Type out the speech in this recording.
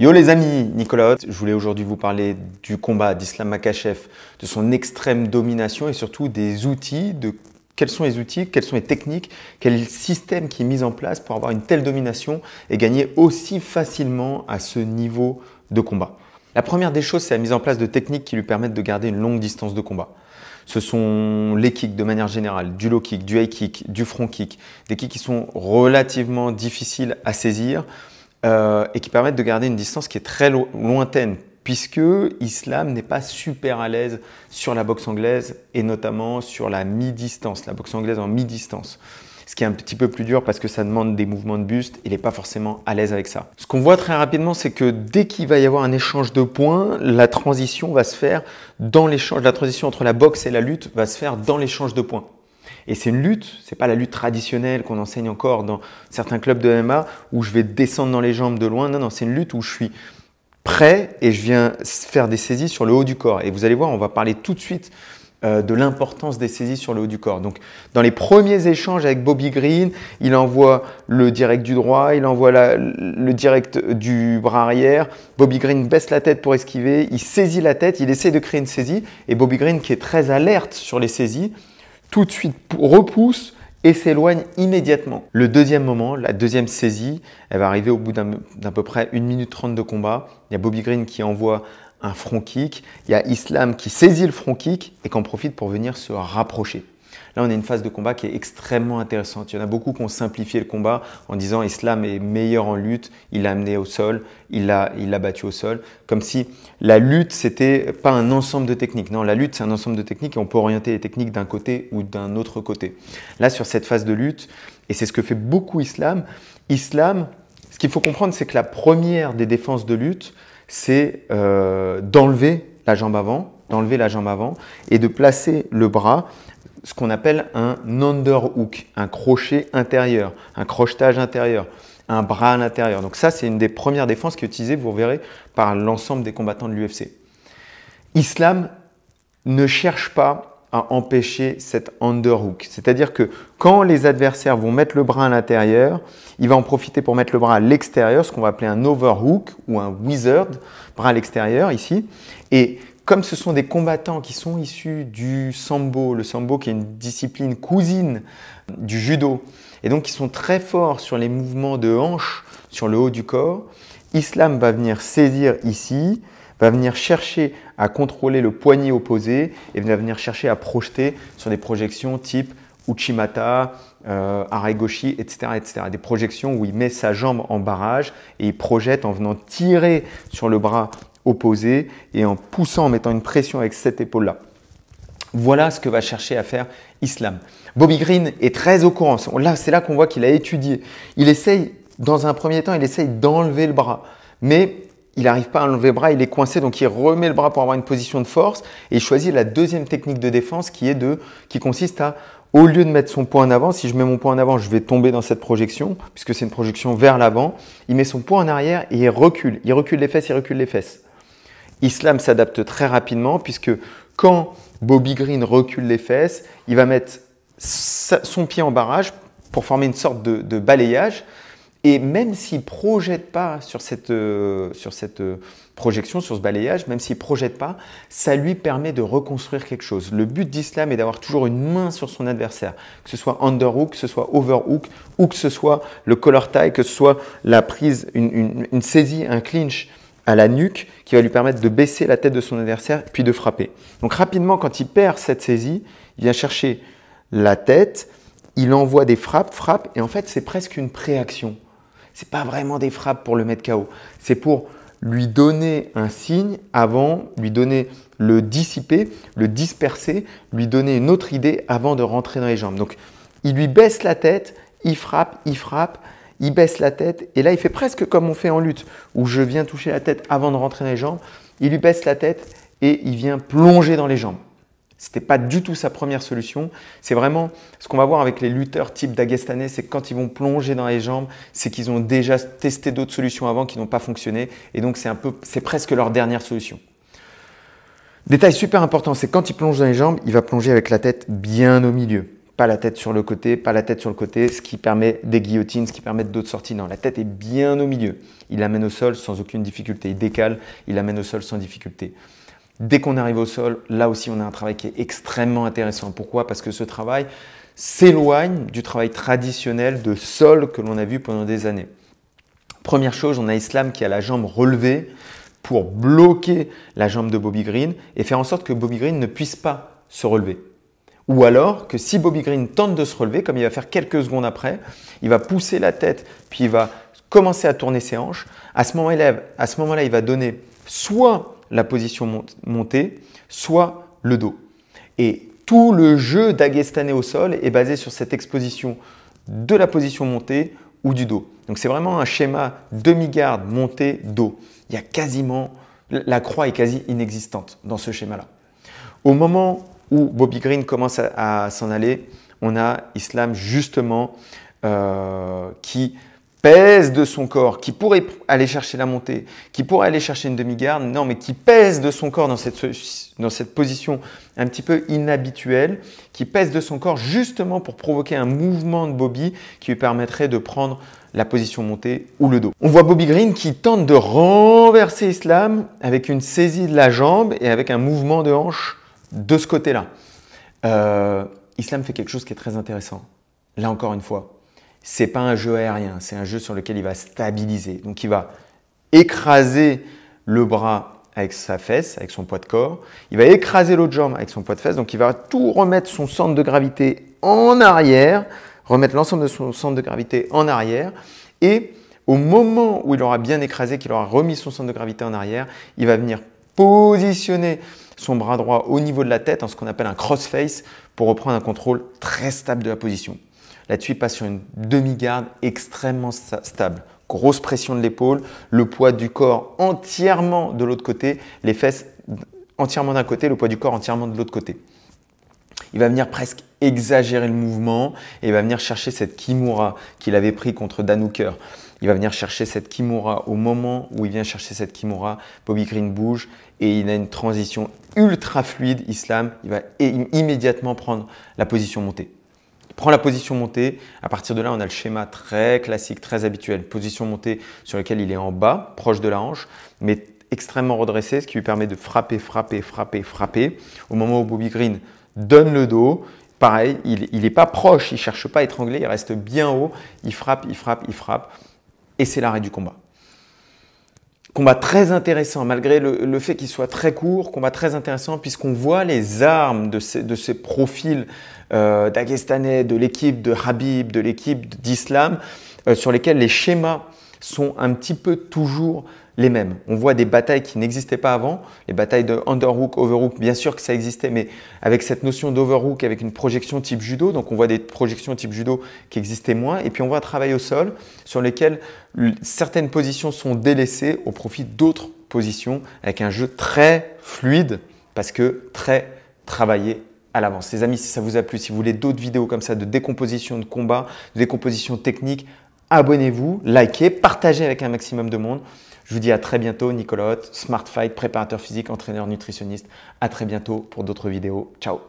Yo les amis, Nicolas je voulais aujourd'hui vous parler du combat d'Islam Makachev, de son extrême domination et surtout des outils, de quels sont les outils, quelles sont les techniques, quel système qui est mis en place pour avoir une telle domination et gagner aussi facilement à ce niveau de combat. La première des choses, c'est la mise en place de techniques qui lui permettent de garder une longue distance de combat. Ce sont les kicks de manière générale, du low kick, du high kick, du front kick, des kicks qui sont relativement difficiles à saisir, euh, et qui permettent de garder une distance qui est très lointaine, puisque Islam n'est pas super à l'aise sur la boxe anglaise et notamment sur la mi-distance, la boxe anglaise en mi-distance. Ce qui est un petit peu plus dur parce que ça demande des mouvements de buste, il n'est pas forcément à l'aise avec ça. Ce qu'on voit très rapidement, c'est que dès qu'il va y avoir un échange de points, la transition va se faire dans l'échange, la transition entre la boxe et la lutte va se faire dans l'échange de points. Et c'est une lutte, c'est pas la lutte traditionnelle qu'on enseigne encore dans certains clubs de MMA où je vais descendre dans les jambes de loin. Non, non, c'est une lutte où je suis prêt et je viens faire des saisies sur le haut du corps. Et vous allez voir, on va parler tout de suite euh, de l'importance des saisies sur le haut du corps. Donc, dans les premiers échanges avec Bobby Green, il envoie le direct du droit, il envoie le direct du bras arrière. Bobby Green baisse la tête pour esquiver, il saisit la tête, il essaie de créer une saisie. Et Bobby Green, qui est très alerte sur les saisies, tout de suite repousse et s'éloigne immédiatement. Le deuxième moment, la deuxième saisie, elle va arriver au bout d'à peu près 1 minute 30 de combat. Il y a Bobby Green qui envoie un front kick, il y a Islam qui saisit le front kick et qu'en profite pour venir se rapprocher. Là, on a une phase de combat qui est extrêmement intéressante. Il y en a beaucoup qui ont simplifié le combat en disant Islam est meilleur en lutte, il l'a amené au sol, il l'a battu au sol. Comme si la lutte, n'était pas un ensemble de techniques. Non, la lutte, c'est un ensemble de techniques et on peut orienter les techniques d'un côté ou d'un autre côté. Là, sur cette phase de lutte, et c'est ce que fait beaucoup Islam, Islam, ce qu'il faut comprendre, c'est que la première des défenses de lutte, c'est euh, d'enlever la jambe avant d'enlever la jambe avant et de placer le bras ce qu'on appelle un underhook, un crochet intérieur, un crochetage intérieur, un bras à l'intérieur. Donc ça, c'est une des premières défenses qui est utilisée, vous verrez, par l'ensemble des combattants de l'UFC. Islam ne cherche pas à empêcher cet underhook. C'est-à-dire que quand les adversaires vont mettre le bras à l'intérieur, il va en profiter pour mettre le bras à l'extérieur, ce qu'on va appeler un overhook ou un wizard, bras à l'extérieur ici. Et comme ce sont des combattants qui sont issus du sambo, le sambo qui est une discipline cousine du judo, et donc qui sont très forts sur les mouvements de hanche, sur le haut du corps, Islam va venir saisir ici, va venir chercher à contrôler le poignet opposé et va venir chercher à projeter sur des projections type Uchimata, euh, etc., etc. Des projections où il met sa jambe en barrage et il projette en venant tirer sur le bras opposé et en poussant, en mettant une pression avec cette épaule-là. Voilà ce que va chercher à faire Islam. Bobby Green est très au courant. Là, c'est là qu'on voit qu'il a étudié. Il essaye, dans un premier temps, il essaye d'enlever le bras. Mais il n'arrive pas à enlever le bras, il est coincé, donc il remet le bras pour avoir une position de force et il choisit la deuxième technique de défense qui, est qui consiste à, au lieu de mettre son poing en avant, si je mets mon poing en avant, je vais tomber dans cette projection, puisque c'est une projection vers l'avant, il met son poing en arrière et il recule. Il recule les fesses, il recule les fesses. Islam s'adapte très rapidement puisque quand Bobby Green recule les fesses, il va mettre son pied en barrage pour former une sorte de, balayage. Et même s'il ne projette pas sur cette, euh, euh, projection, sur ce balayage, même s'il ne projette pas, ça lui permet de reconstruire quelque chose. Le but d'Islam est d'avoir toujours une main sur son adversaire, que ce soit underhook, que ce soit overhook, ou que ce soit le collar tie, que ce soit la prise, une saisie, un clinch à la nuque qui va lui permettre de baisser la tête de son adversaire puis de frapper. Donc rapidement, quand il perd cette saisie, il vient chercher la tête, il envoie des frappes, frappes, et en fait c'est presque une préaction. C'est pas vraiment des frappes pour le mettre KO, c'est pour lui donner un signe avant, lui donner le dissiper, le disperser, lui donner une autre idée avant de rentrer dans les jambes. Donc il lui baisse la tête, il frappe, il frappe, il baisse la tête et là il fait presque comme on fait en lutte, où je viens toucher la tête avant de rentrer dans les jambes. Il lui baisse la tête et il vient plonger dans les jambes. Ce n'était pas du tout sa première solution. C'est vraiment ce qu'on va voir avec les lutteurs type Dagestanais, c'est quand ils vont plonger dans les jambes, c'est qu'ils ont déjà testé d'autres solutions avant qui n'ont pas fonctionné. Et donc c'est un peu, c'est presque leur dernière solution. Détail super important, c'est quand il plonge dans les jambes, il va plonger avec la tête bien au milieu pas la tête sur le côté, pas la tête sur le côté, ce qui permet des guillotines, ce qui permet d'autres sorties. Non, la tête est bien au milieu. Il l'amène au sol sans aucune difficulté. Il décale, il l'amène au sol sans difficulté. Dès qu'on arrive au sol, là aussi, on a un travail qui est extrêmement intéressant. Pourquoi Parce que ce travail s'éloigne du travail traditionnel de sol que l'on a vu pendant des années. Première chose, on a Islam qui a la jambe relevée pour bloquer la jambe de Bobby Green et faire en sorte que Bobby Green ne puisse pas se relever. Ou alors que si Bobby Green tente de se relever, comme il va faire quelques secondes après, il va pousser la tête, puis il va commencer à tourner ses hanches. À ce moment-là, à ce moment-là il va donner soit la position montée, soit le dos. Et tout le jeu d'Agestané au sol est basé sur cette exposition de la position montée ou du dos. Donc c'est vraiment un schéma demi-garde, montée, dos. Il y a quasiment, la croix est quasi inexistante dans ce schéma-là. Au moment où Bobby Green commence à, s'en aller, on a Islam justement euh, qui pèse de son corps, qui pourrait aller chercher la montée, qui pourrait aller chercher une demi-garde, non, mais qui pèse de son corps dans cette, dans cette position un petit peu inhabituelle, qui pèse de son corps justement pour provoquer un mouvement de Bobby qui lui permettrait de prendre la position montée ou le dos. On voit Bobby Green qui tente de renverser Islam avec une saisie de la jambe et avec un mouvement de hanche de ce côté-là. Euh, Islam fait quelque chose qui est très intéressant. Là encore une fois, c'est pas un jeu aérien, c'est un jeu sur lequel il va stabiliser. Donc il va écraser le bras avec sa fesse, avec son poids de corps. Il va écraser l'autre jambe avec son poids de fesse. Donc il va tout remettre son centre de gravité en arrière, remettre l'ensemble de son centre de gravité en arrière. Et au moment où il aura bien écrasé, qu'il aura remis son centre de gravité en arrière, il va venir positionner son bras droit au niveau de la tête en hein, ce qu'on appelle un cross face pour reprendre un contrôle très stable de la position. Là-dessus, il passe sur une demi-garde extrêmement stable. Grosse pression de l'épaule, le poids du corps entièrement de l'autre côté, les fesses entièrement d'un côté, le poids du corps entièrement de l'autre côté. Il va venir presque exagérer le mouvement et il va venir chercher cette Kimura qu'il avait pris contre Dan Hooker. Il va venir chercher cette Kimura. Au moment où il vient chercher cette Kimura, Bobby Green bouge et il a une transition ultra fluide, Islam, il va immédiatement prendre la position montée. Il prend la position montée, à partir de là, on a le schéma très classique, très habituel, position montée sur laquelle il est en bas, proche de la hanche, mais extrêmement redressé, ce qui lui permet de frapper, frapper, frapper, frapper. Au moment où Bobby Green donne le dos, pareil, il n'est pas proche, il ne cherche pas à étrangler, il reste bien haut, il frappe, il frappe, il frappe, et c'est l'arrêt du combat. Combat très intéressant, malgré le, fait qu'il soit très court, combat très intéressant puisqu'on voit les armes de ces, de profils euh, de l'équipe de Habib, de l'équipe d'Islam, euh, sur lesquels les schémas sont un petit peu toujours les mêmes. On voit des batailles qui n'existaient pas avant, les batailles de underhook, overhook, bien sûr que ça existait, mais avec cette notion d'overhook, avec une projection type judo, donc on voit des projections type judo qui existaient moins, et puis on voit un travail au sol sur lequel certaines positions sont délaissées au profit d'autres positions, avec un jeu très fluide, parce que très travaillé à l'avance. Les amis, si ça vous a plu, si vous voulez d'autres vidéos comme ça de décomposition de combat, de décomposition technique, abonnez-vous, likez, partagez avec un maximum de monde. Je vous dis à très bientôt, Nicolotte, Smart Fight, préparateur physique, entraîneur nutritionniste. À très bientôt pour d'autres vidéos. Ciao